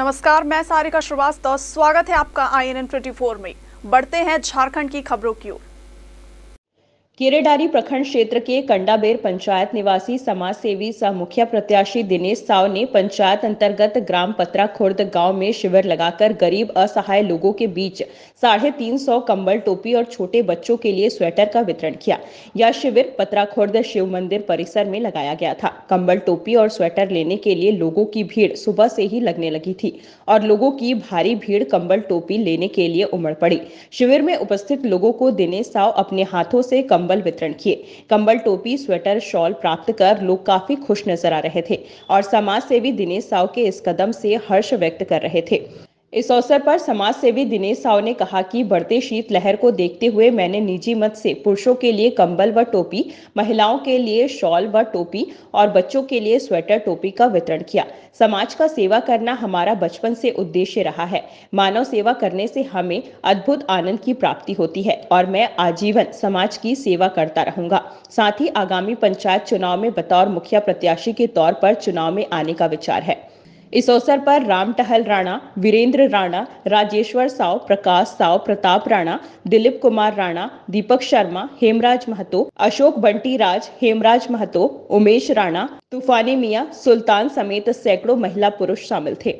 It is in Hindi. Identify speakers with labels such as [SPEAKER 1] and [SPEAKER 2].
[SPEAKER 1] नमस्कार मैं सारिका श्रीवास्तव स्वागत है आपका आई एन में बढ़ते हैं झारखंड की खबरों की ओर
[SPEAKER 2] केरेडारी प्रखंड क्षेत्र के कंडाबेर पंचायत निवासी समाज सेवी सह मुखिया प्रत्याशी दिनेश साव ने पंचायत अंतर्गत ग्राम पत्रा खुर्द गांव में शिविर लगाकर गरीब असहाय लोगों के बीच साढ़े तीन सौ कम्बल टोपी और छोटे बच्चों के लिए स्वेटर का वितरण किया यह शिविर पत्रा खुर्द शिव मंदिर परिसर में लगाया गया था कम्बल टोपी और स्वेटर लेने के लिए लोगों की भीड़ सुबह से ही लगने लगी थी और लोगों की भारी भीड़ कम्बल टोपी लेने के लिए उमड़ पड़ी शिविर में उपस्थित लोगों को दिनेश साव अपने हाथों से कम्बल कंबल वितरण किए कंबल टोपी स्वेटर शॉल प्राप्त कर लोग काफी खुश नजर आ रहे थे और समाज सेवी दिनेश साव के इस कदम से हर्ष व्यक्त कर रहे थे इस अवसर पर समाज सेवी दिनेश साव ने कहा कि बढ़ते शीत लहर को देखते हुए मैंने निजी मत से पुरुषों के लिए कंबल व टोपी महिलाओं के लिए शॉल व टोपी और बच्चों के लिए स्वेटर टोपी का वितरण किया समाज का सेवा करना हमारा बचपन से उद्देश्य रहा है मानव सेवा करने से हमें अद्भुत आनंद की प्राप्ति होती है और मैं आजीवन समाज की सेवा करता रहूंगा साथ ही आगामी पंचायत चुनाव में बतौर मुखिया प्रत्याशी के तौर पर चुनाव में आने का विचार है इस अवसर पर राम टहल राणा वीरेंद्र राणा राजेश्वर साव प्रकाश साव प्रताप राणा दिलीप कुमार राणा दीपक शर्मा हेमराज महतो अशोक बंटी राज हेमराज महतो उमेश राणा तूफानी मिया सुल्तान समेत सैकड़ों महिला पुरुष शामिल थे